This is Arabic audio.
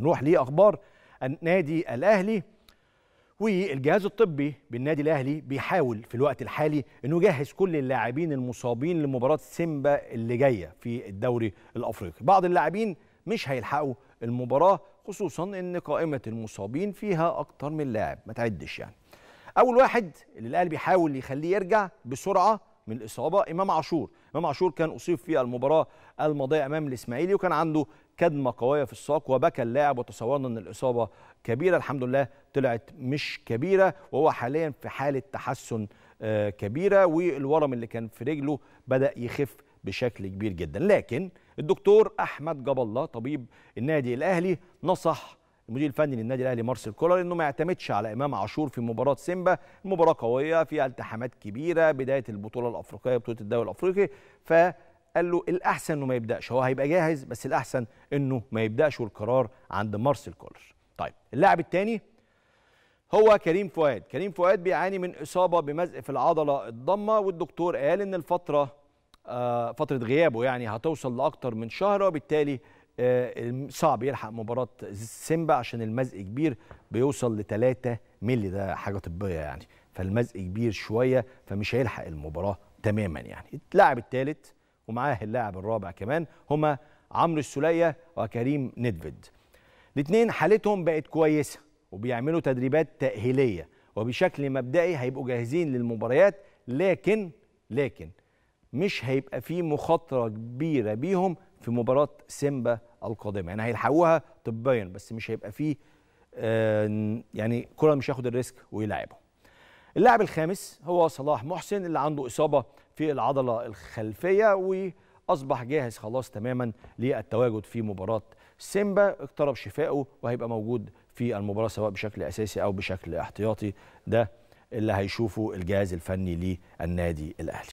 نروح لأخبار النادي الأهلي والجهاز الطبي بالنادي الأهلي بيحاول في الوقت الحالي أنه يجهز كل اللاعبين المصابين لمباراة سيمبا اللي جاية في الدوري الأفريقي بعض اللاعبين مش هيلحقوا المباراة خصوصا أن قائمة المصابين فيها أكتر من لاعب ما تعدش يعني أول واحد اللي الأهلي بيحاول يخليه يرجع بسرعة من الاصابه امام عاشور امام عاشور كان اصيب في المباراه الماضيه امام الاسماعيلي وكان عنده كدمه قويه في الساق وبكى اللاعب وتصورنا ان الاصابه كبيره الحمد لله طلعت مش كبيره وهو حاليا في حاله تحسن آه، كبيره والورم اللي كان في رجله بدا يخف بشكل كبير جدا لكن الدكتور احمد جاب الله طبيب النادي الاهلي نصح المدير الفني للنادي الاهلي مارسيل كولر انه ما يعتمدش على امام عاشور في مباراه سيمبا المباراه قويه فيها التحامات كبيره بدايه البطوله الافريقيه بطوله الدوري الافريقي فقال له الاحسن انه ما يبداش هو هيبقى جاهز بس الاحسن انه ما يبداش والقرار عند مارسيل كولر طيب اللاعب الثاني هو كريم فؤاد كريم فؤاد بيعاني من اصابه بمزق في العضله الضمه والدكتور قال ان الفتره آه، فتره غيابه يعني هتوصل لاكثر من شهر وبالتالي آه، صعب يلحق مباراه سيمبا عشان المزق كبير بيوصل ل 3 مللي ده حاجه طبيه يعني فالمزق كبير شويه فمش هيلحق المباراه تماما يعني اللاعب الثالث ومعاه اللاعب الرابع كمان هما عمرو السوليه وكريم نيدفيد الاثنين حالتهم بقت كويسه وبيعملوا تدريبات تاهيليه وبشكل مبدئي هيبقوا جاهزين للمباريات لكن لكن مش هيبقى في مخاطره كبيره بيهم في مباراه سيمبا القادمه يعني هيلحقوها طبيا بس مش هيبقى فيه آه، يعني كرة مش هياخد الريسك ويلعبه اللاعب الخامس هو صلاح محسن اللي عنده اصابه في العضله الخلفيه واصبح جاهز خلاص تماما للتواجد في مباراه سيمبا اقترب شفائه وهيبقى موجود في المباراه سواء بشكل اساسي او بشكل احتياطي ده اللي هيشوفه الجهاز الفني للنادي الاهلي